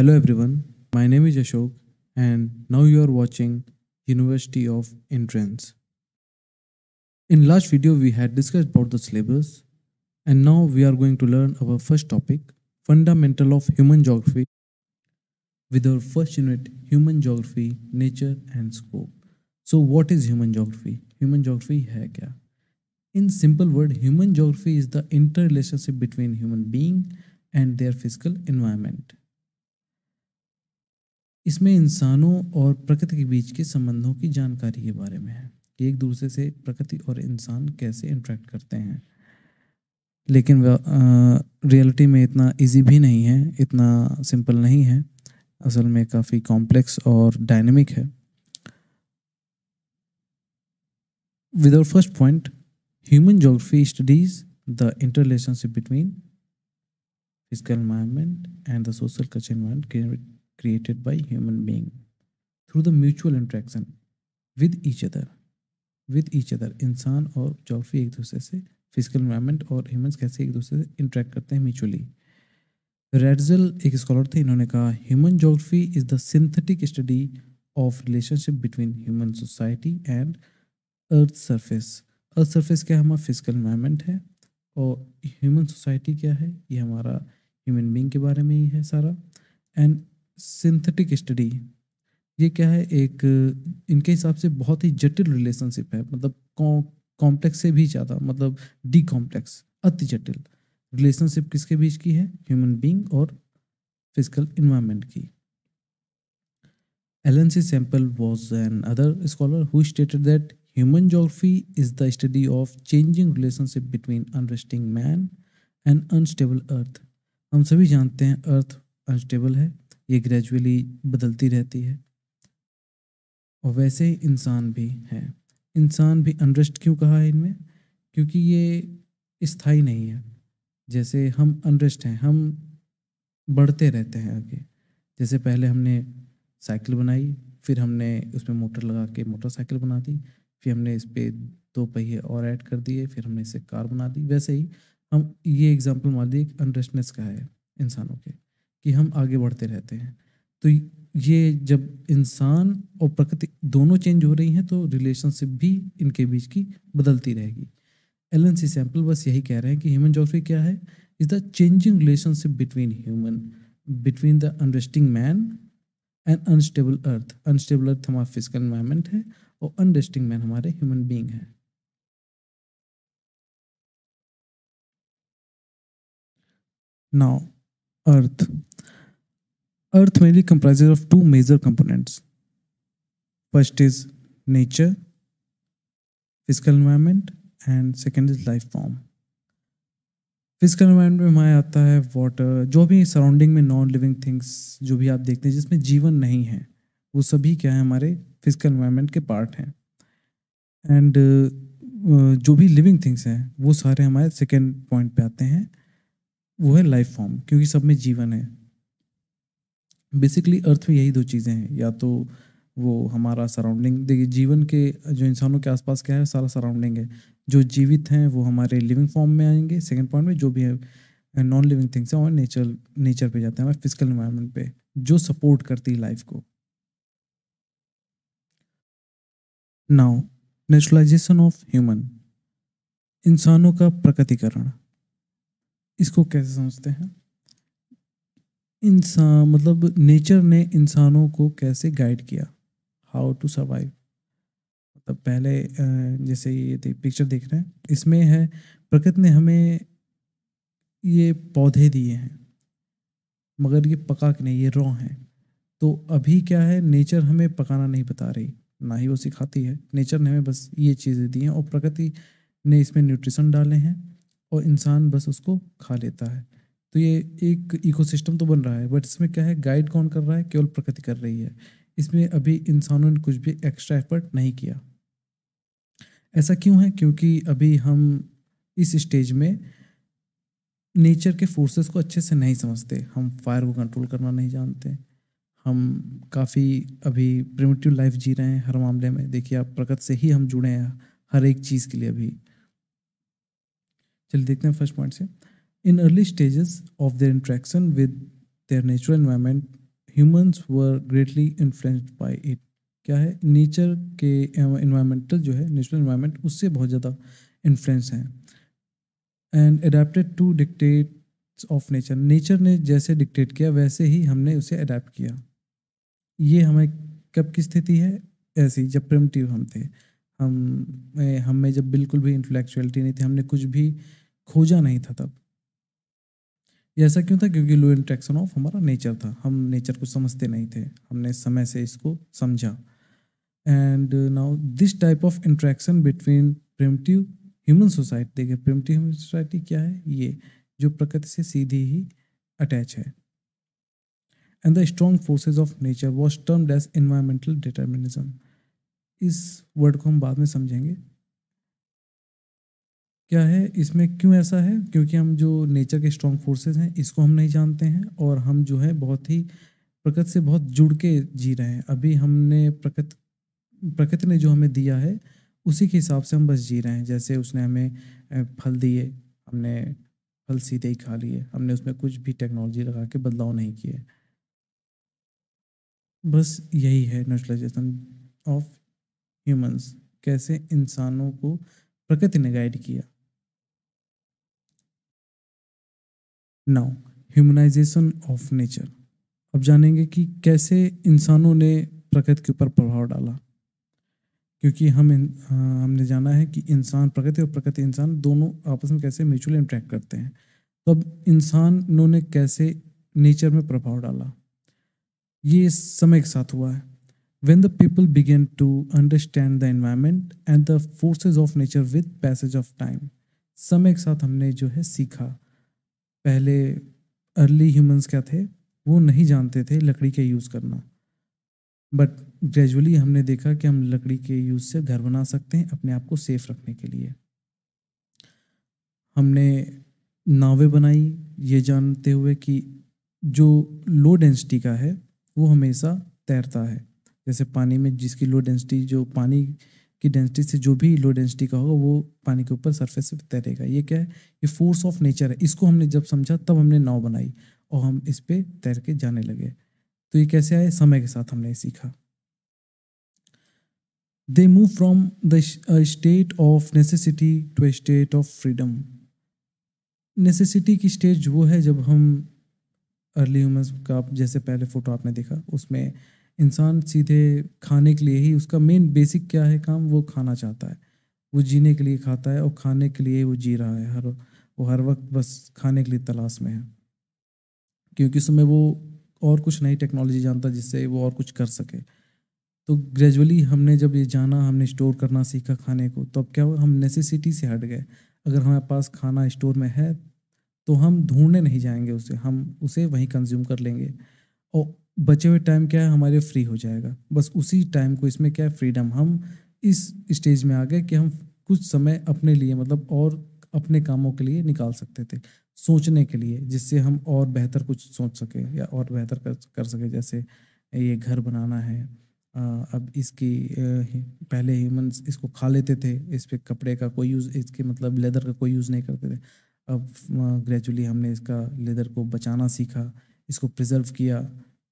Hello everyone, my name is Ashok and now you are watching University of Entrance. In last video we had discussed about the syllabus and now we are going to learn our first topic Fundamental of Human Geography with our first unit Human Geography, Nature and Scope. So what is human geography? Human geography hai kya? In simple word, human geography is the interrelationship between human being and their physical environment. इसमें इंसानों और प्रकृति के बीच के संबंधों की जानकारी के बारे में है कि एक दूसरे से प्रकृति और इंसान कैसे इंट्रैक्ट करते हैं लेकिन रियलिटी में इतना इजी भी नहीं है इतना सिंपल नहीं है असल में काफ़ी कॉम्प्लेक्स और डायनेमिक है without first point human geography studies the interrelationship between physical environment and the social culture environment created by human being through the mutual interaction with each other with each other इंसान और जॉफी एक दूसरे से physical environment और humans कैसे एक दूसरे से इंटरेक्ट करते हैं म्यूचुअली रेडजल एक स्कॉलर थे इन्होंने कहा human geography is the synthetic study of relationship between human society and earth surface earth surface क्या हमारा फिजिकल इन्वायरमेंट है और ह्यूमन सोसाइटी क्या है ये हमारा ह्यूमन बींग के बारे में ही है सारा एंड सिंथेटिक स्टडी ये क्या है एक इनके हिसाब से बहुत ही जटिल रिलेशनशिप है मतलब कॉम्प्लेक्स से भी ज़्यादा मतलब डी कॉम्प्लेक्स अति जटिल रिलेशनशिप किसके बीच की है ह्यूमन बीइंग और फिजिकल इन्वायरमेंट की L C Semple was another scholar who stated that human geography is the study of changing relationship between unresting man and unstable earth हम सभी जानते हैं अर्थ अनस्टेबल है ये ग्रेजुअली बदलती रहती है और वैसे ही इंसान भी है इंसान भी अनरेस्ट क्यों कहा है इनमें क्योंकि ये स्थाई नहीं है जैसे हम अनरेस्ट हैं हम बढ़ते रहते हैं आगे जैसे पहले हमने साइकिल बनाई फिर हमने उसमें मोटर लगा के मोटरसाइकिल बना दी फिर हमने इस पर दो पहिए और ऐड कर दिए फिर हमने इसे कार बना दी वैसे ही हम ये एग्जाम्पल मान लीजिए अनरेस्टनेस का है इंसानों के कि हम आगे बढ़ते रहते हैं तो ये जब इंसान और प्रकृति दोनों चेंज हो रही हैं तो रिलेशनशिप भी इनके बीच की बदलती रहेगी एल एन सी सैम्पल बस यही कह रहे हैं कि ह्यूमन जोग्राफी क्या है is the changing relationship between human between the unresting man and unstable earth unstable earth हमारा फिजिकल इन्वायरमेंट है और अनरेस्टिंग मैन हमारे ह्यूमन बींग है now earth earth mainly comprises of two major components first is nature physical environment, and second is life form physical environment में हमारे आता है water जो भी सराउंडिंग में नॉन लिविंग थिंग्स जो भी आप देखते हैं जिसमें जीवन नहीं है वो सभी क्या है हमारे फिजिकल एनवायरमेंट के पार्ट हैं एंड uh, जो भी लिविंग थिंग्स हैं वो सारे हमारे सेकेंड पॉइंट पे आते हैं वो है लाइफ फॉर्म क्योंकि सब में जीवन है बेसिकली अर्थ में यही दो चीज़ें हैं या तो वो हमारा सराउंडिंग देखिए जीवन के जो इंसानों के आसपास क्या है सारा सराउंडिंग है जो जीवित हैं वो हमारे लिविंग फॉर्म में आएंगे सेकंड पॉइंट में जो भी है नॉन लिविंग थिंग्स हैं और नेचर नेचर पे जाते हैं हमारे फिजिकल इन्वायरमेंट पे जो सपोर्ट करती है लाइफ को नाउ नेचुरलाइजेशन ऑफ ह्यूमन इंसानों का प्रकृतिकरण इसको कैसे समझते हैं इंसान मतलब नेचर ने इंसानों को कैसे गाइड किया हाउ टू सर्वाइव मतलब पहले जैसे ये पिक्चर देख रहे हैं इसमें है प्रकृति ने हमें ये पौधे दिए हैं मगर ये पका के नहीं ये रॉ हैं तो अभी क्या है नेचर हमें पकाना नहीं बता रही ना ही वो सिखाती है नेचर ने हमें बस ये चीज़ें दी हैं और प्रकृति ने इसमें न्यूट्रिशन डाले हैं और इंसान बस उसको खा लेता है तो ये एक इकोसिस्टम तो बन रहा है बट इसमें क्या है गाइड कौन कर रहा है केवल प्रकृति कर रही है इसमें अभी इंसानों ने कुछ भी एक्स्ट्रा एफर्ट नहीं किया ऐसा क्यों है क्योंकि अभी हम इस स्टेज में नेचर के फोर्सेस को अच्छे से नहीं समझते हम फायर को कंट्रोल करना नहीं जानते हम काफ़ी अभी प्रिमिटिव लाइफ जी रहे हैं हर मामले में देखिए आप प्रकृति से ही हम जुड़े हैं हर एक चीज़ के लिए अभी चलिए देखते हैं फर्स्ट पॉइंट से in early stages of their interaction with their natural environment humans were greatly influenced by it क्या है नेचर के इन्वायरमेंटल जो है नेचुरल इन्वायरमेंट उससे बहुत ज़्यादा इन्फ्लुएंस हैं and adapted to dictate of nature nature ने जैसे डिक्टेट किया वैसे ही हमने उसे अडेप्ट किया ये हमें कब की स्थिति है ऐसी जब प्रिमटिव हम थे हम हमें जब बिल्कुल भी इंटेलेक्चुअलिटी नहीं थी हमने कुछ भी खोजा नहीं था तब ये ऐसा क्यों था क्योंकि लो इंट्रैक्शन ऑफ हमारा नेचर था हम नेचर को समझते नहीं थे हमने समय से इसको समझा and now this type of interaction between primitive human society देखिए प्रिमटिव ह्यूमन सोसाइटी क्या है ये जो प्रकृति से सीधी ही अटैच है and the strong forces of nature was termed as environmental determinism इस वर्ड को हम बाद में समझेंगे क्या है इसमें क्यों ऐसा है क्योंकि हम जो नेचर के स्ट्रॉन्ग फोर्सेस हैं इसको हम नहीं जानते हैं और हम जो है बहुत ही प्रकृति से बहुत जुड़ के जी रहे हैं अभी हमने प्रकृति प्रकृति ने जो हमें दिया है उसी के हिसाब से हम बस जी रहे हैं जैसे उसने हमें फल दिए हमने फल सीधे ही खा लिए हमने उसमें कुछ भी टेक्नोलॉजी लगा के बदलाव नहीं किए बस यही है नेचुरलाइजेशन ऑफ ह्यूमंस कैसे इंसानों को प्रकृति ने गाइड किया नाउ ह्यूमनाइजेशन ऑफ नेचर अब जानेंगे कि कैसे इंसानों ने प्रकृति के ऊपर प्रभाव डाला क्योंकि हम आ, हमने जाना है कि इंसान प्रकृति और प्रकृति इंसान दोनों आपस में कैसे म्यूचुअली इंटरेक्ट करते हैं तो अब इंसानों ने कैसे नेचर में प्रभाव डाला ये समय के साथ हुआ है when the people began to understand the environment and the forces of nature with passage of time समय के साथ हमने जो है सीखा पहले अर्ली ह्यूमंस क्या थे वो नहीं जानते थे लकड़ी का यूज़ करना बट ग्रेजुअली हमने देखा कि हम लकड़ी के यूज़ से घर बना सकते हैं अपने आप को सेफ रखने के लिए हमने नावें बनाई ये जानते हुए कि जो लो डेंसिटी का है वो हमेशा तैरता है जैसे पानी में जिसकी लो डेंसिटी जो पानी की डेंसिटी से जो भी लो डेंसिटी का होगा वो पानी के ऊपर सरफेस पे तैरेगा ये क्या है ये फोर्स ऑफ नेचर है इसको हमने जब समझा तब हमने नाव बनाई और हम इस पर तैर के जाने लगे तो ये कैसे आए समय के साथ हमने सीखा they move from the state of necessity to state of freedom necessity की स्टेज वो है जब हम अर्ली ह्यूमन्स का जैसे पहले फोटो आपने देखा उसमें इंसान सीधे खाने के लिए ही उसका मेन बेसिक क्या है काम वो खाना चाहता है वो जीने के लिए खाता है और खाने के लिए वो जी रहा है हर वो हर वक्त बस खाने के लिए तलाश में है क्योंकि उसमें वो और कुछ नई टेक्नोलॉजी जानता जिससे वो और कुछ कर सके तो ग्रेजुअली हमने जब ये जाना हमने स्टोर करना सीखा खाने को तो अब क्या हुआ हम नेसेसिटी से हट गए अगर हमारे पास खाना स्टोर में है तो हम ढूंढने नहीं जाएंगे उसे हम उसे वहीं कंज्यूम कर लेंगे और बचे हुए टाइम क्या है हमारे फ्री हो जाएगा बस उसी टाइम को इसमें क्या है फ्रीडम हम इस स्टेज में आ गए कि हम कुछ समय अपने लिए मतलब और अपने कामों के लिए निकाल सकते थे सोचने के लिए जिससे हम और बेहतर कुछ सोच सके या और बेहतर कर कर सके जैसे ये घर बनाना है अब इसकी पहले ह्यूमन इसको खा लेते थे इस पर कपड़े का कोई यूज़ इसके मतलब लेदर का कोई यूज़ नहीं करते थे अब ग्रेजुअली हमने इसका लेदर को बचाना सीखा इसको प्रिजर्व किया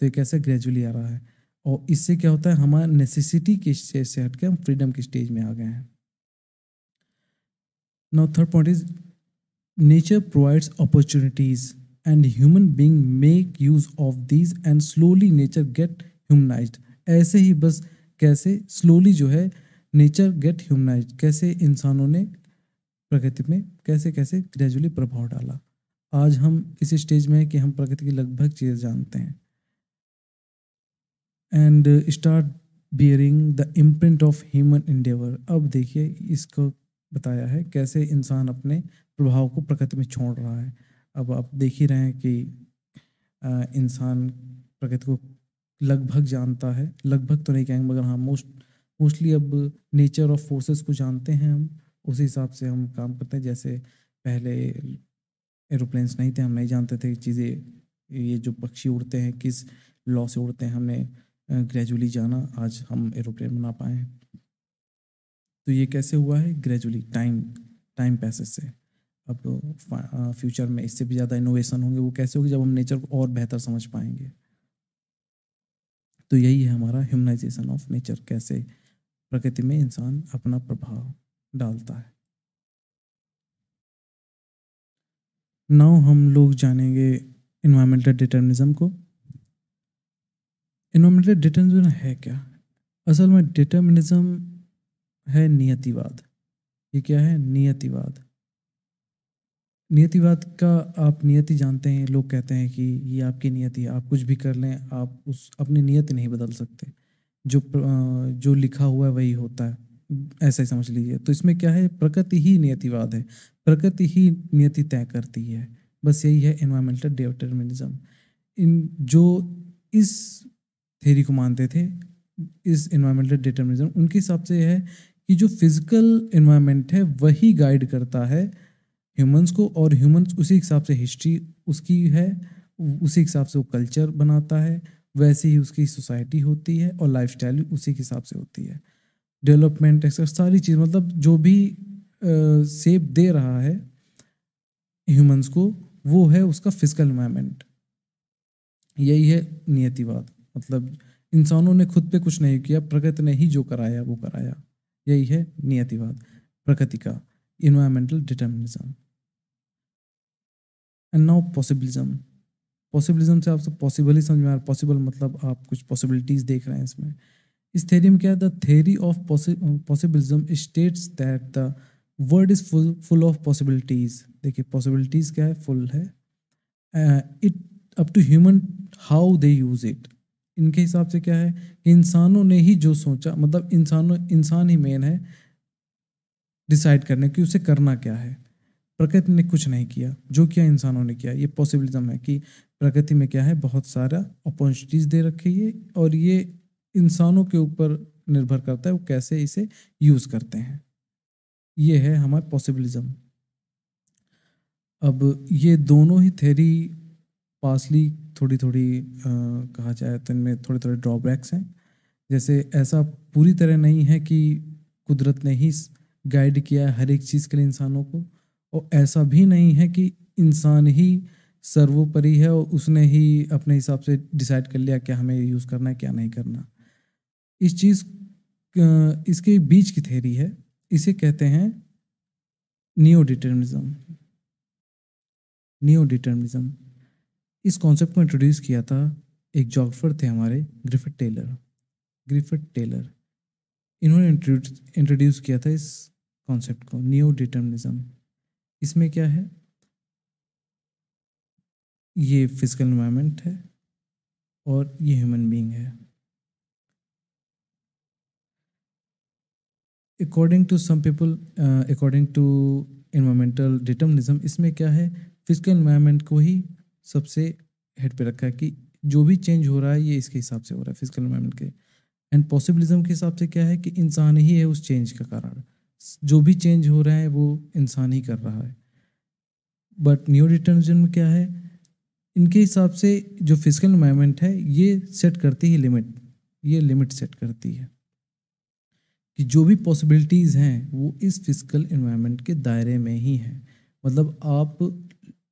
तो ये कैसे ग्रेजुअली आ रहा है और इससे क्या होता है हमारा नेसेसिटी के स्टेज से हट के हम फ्रीडम के स्टेज में आ गए हैं now third point is nature provides opportunities and human being make use of these and slowly nature get humanize ऐसे ही बस कैसे स्लोली जो है नेचर गेट ह्यूमनाइज कैसे इंसानों ने प्रकृति में कैसे कैसे ग्रेजुअली प्रभाव डाला आज हम इस स्टेज में हैं कि हम प्रकृति की लगभग चीज़ें जानते हैं and start bearing the imprint of human endeavour अब देखिए इसको बताया है कैसे इंसान अपने प्रभाव को प्रकृति में छोड़ रहा है अब आप देख ही रहे हैं कि इंसान प्रकृति को लगभग जानता है लगभग तो नहीं कहेंगे मगर हाँ मोस्ट मोस्टली अब नेचर ऑफ फोर्सेस को जानते हैं हम उसी हिसाब से हम काम करते हैं जैसे पहले एरोप्लेन्स नहीं थे हम नहीं जानते थे चीज़ें ये जो पक्षी उड़ते हैं किस लॉ से उड़ते हैं हमने ग्रेजुअली जाना आज हम एरोप्लेन बना पाए हैं तो ये कैसे हुआ है ग्रेजुअली टाइम टाइम पैसेज से अब फ्यूचर में इससे भी ज़्यादा इनोवेशन होंगे वो कैसे होगी जब हम नेचर को और बेहतर समझ पाएंगे तो यही है हमारा ह्यूमनाइजेशन ऑफ नेचर कैसे प्रकृति में इंसान अपना प्रभाव डालता है नाउ हम लोग जानेंगे इन्वायरमेंटल डिटर्मिनिज्म को इनोमिनेटेड डिटर्मिज्म मतलब है क्या असल में डिटर्मिनिज्म है नियतिवाद ये क्या है नियतिवाद नियतिवाद का आप नियति जानते हैं लोग कहते हैं कि ये आपकी नियति है आप कुछ भी कर लें आप उस अपनी नियति नहीं बदल सकते जो जो लिखा हुआ है वही होता है ऐसा ही समझ लीजिए तो इसमें क्या है प्रकृति ही नियतिवाद है प्रकृति ही नियति तय करती है बस यही है इन्वायरमेंटल डिटर्मिनिज्म इन जो इस थेरी को मानते थे इस इन्वायरमेंटल डिटर्मिनिज्म उनके हिसाब से है कि जो फिजिकल इन्वायरमेंट है वही गाइड करता है ह्यूमंस को और ह्यूमंस उसी हिसाब से हिस्ट्री उसकी है उसी हिसाब से वो कल्चर बनाता है वैसे ही उसकी सोसाइटी होती है और लाइफ स्टाइल उसी के हिसाब से होती है डेवलपमेंट सारी चीज़ मतलब जो भी सेप दे रहा है ह्यूमंस को वो है उसका फिजिकल इन्वायरमेंट यही है नियतिवाद मतलब इंसानों ने खुद पे कुछ नहीं किया प्रकृति ने ही जो कराया वो कराया यही है नियतिवाद प्रकृति का environmental determinism and now possibilism possibilism से आप सब पॉसिबल ही समझ में आ रहा पॉसिबल मतलब आप कुछ पॉसिबिलिटीज देख रहे हैं इसमें इस थेरी में क्या है the theory of possibilism states that the world is full full of possibilities देखिए पॉसिबिलिटीज क्या है फुल है it up to human how they use it इनके हिसाब से क्या है कि इंसानों ने ही जो सोचा मतलब इंसानों इंसान ही मेन है डिसाइड करने कि उसे करना क्या है प्रकृति ने कुछ नहीं किया जो किया इंसानों ने किया ये पॉसिबिलिज्म है कि प्रकृति में क्या है बहुत सारा अपॉर्चुनिटीज दे रखी है और ये इंसानों के ऊपर निर्भर करता है वो कैसे इसे यूज़ करते हैं ये है हमारा पॉसिबिलिज्म अब ये दोनों ही थेरी पासली थोड़ी थोड़ी कहा जाए तो इनमें थोड़े थोड़े ड्रॉबैक्स हैं जैसे ऐसा पूरी तरह नहीं है कि कुदरत ने ही गाइड किया है हर एक चीज़ के लिए इंसानों को और ऐसा भी नहीं है कि इंसान ही सर्वोपरि है और उसने ही अपने हिसाब से डिसाइड कर लिया क्या हमें यूज़ करना है क्या नहीं करना इस चीज़ इसके बीच की थेरी है इसे कहते हैं नियो डिटर्मिज़म नियो डिटर्मिज़्म इस कॉन्सेप्ट को इंट्रोड्यूस किया था एक जोग्राफर थे हमारे ग्रिफिट टेलर ग्रिफिट टेलर इन्होंने इंट्रोड्यूस किया था इस कॉन्सेप्ट को नियो डिटर्मनिज्म इसमें क्या है ये फिजिकल इन्वायरमेंट है और ये ह्यूमन बीइंग है according to some people according to environmental determinism इसमें क्या है फिजिकल इन्वायरमेंट को ही सबसे हेड पे रखा है कि जो भी चेंज हो रहा है ये इसके हिसाब से हो रहा है फिजिकल इन्वायरमेंट के एंड पॉसिबिलिज्म के हिसाब से क्या है कि इंसान ही है उस चेंज का कारण जो भी चेंज हो रहा है वो इंसान ही कर रहा है बट न्यू डिटर्मिजन में क्या है इनके हिसाब से जो फिजिकल इन्वायरमेंट है ये सेट करती है लिमिट ये लिमिट सेट करती है कि जो भी पॉसिबिलिटीज़ हैं वो इस फिजिकल इन्वायरमेंट के दायरे में ही हैं मतलब आप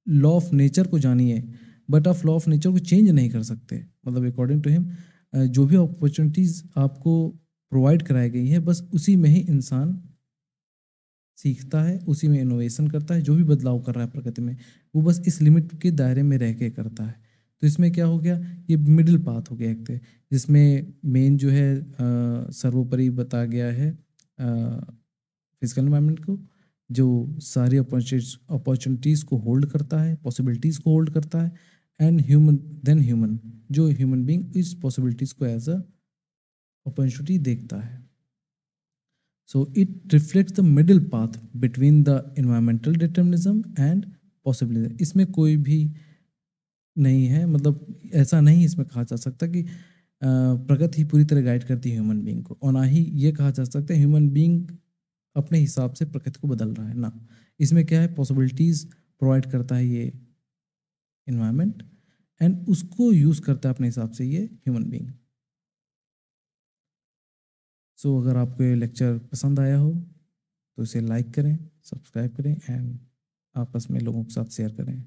लॉ ऑफ नेचर को जानिए बट आप लॉ ऑफ नेचर को चेंज नहीं कर सकते मतलब अकॉर्डिंग टू हिम जो भी अपॉर्चुनिटीज़ आपको प्रोवाइड कराई गई है बस उसी में ही इंसान सीखता है उसी में इनोवेशन करता है जो भी बदलाव कर रहा है प्रकृति में वो बस इस लिमिट के दायरे में रह के करता है तो इसमें क्या हो गया ये मिडिल पाथ हो गया एक तो, जिसमें मेन जो है सर्वोपरि बताया गया है फिजिकल इन्वायरमेंट को जो सारी अपॉर्चुनिटीज़ को होल्ड करता है पॉसिबिलिटीज़ को होल्ड करता है एंड ह्यूमन देन ह्यूमन जो ह्यूमन बींग इस पॉसिबिलिटीज़ को एज अ अपॉर्चुनिटी देखता है so it reflect the middle path between the environmental determinism and possibility इसमें कोई भी नहीं है मतलब ऐसा नहीं इसमें कहा जा सकता कि प्रगति ही पूरी तरह गाइड करती है ह्यूमन बीइंग को और ना ही ये कहा जा सकता है ह्यूमन बीइंग अपने हिसाब से प्रकृति को बदल रहा है ना इसमें क्या है पॉसिबिलिटीज़ प्रोवाइड करता है ये इन्वायरमेंट एंड उसको यूज़ करता है अपने हिसाब से ये ह्यूमन बींग सो अगर आपको ये लेक्चर पसंद आया हो तो इसे लाइक करें सब्सक्राइब करें एंड आपस में लोगों के साथ शेयर करें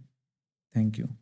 थैंक यू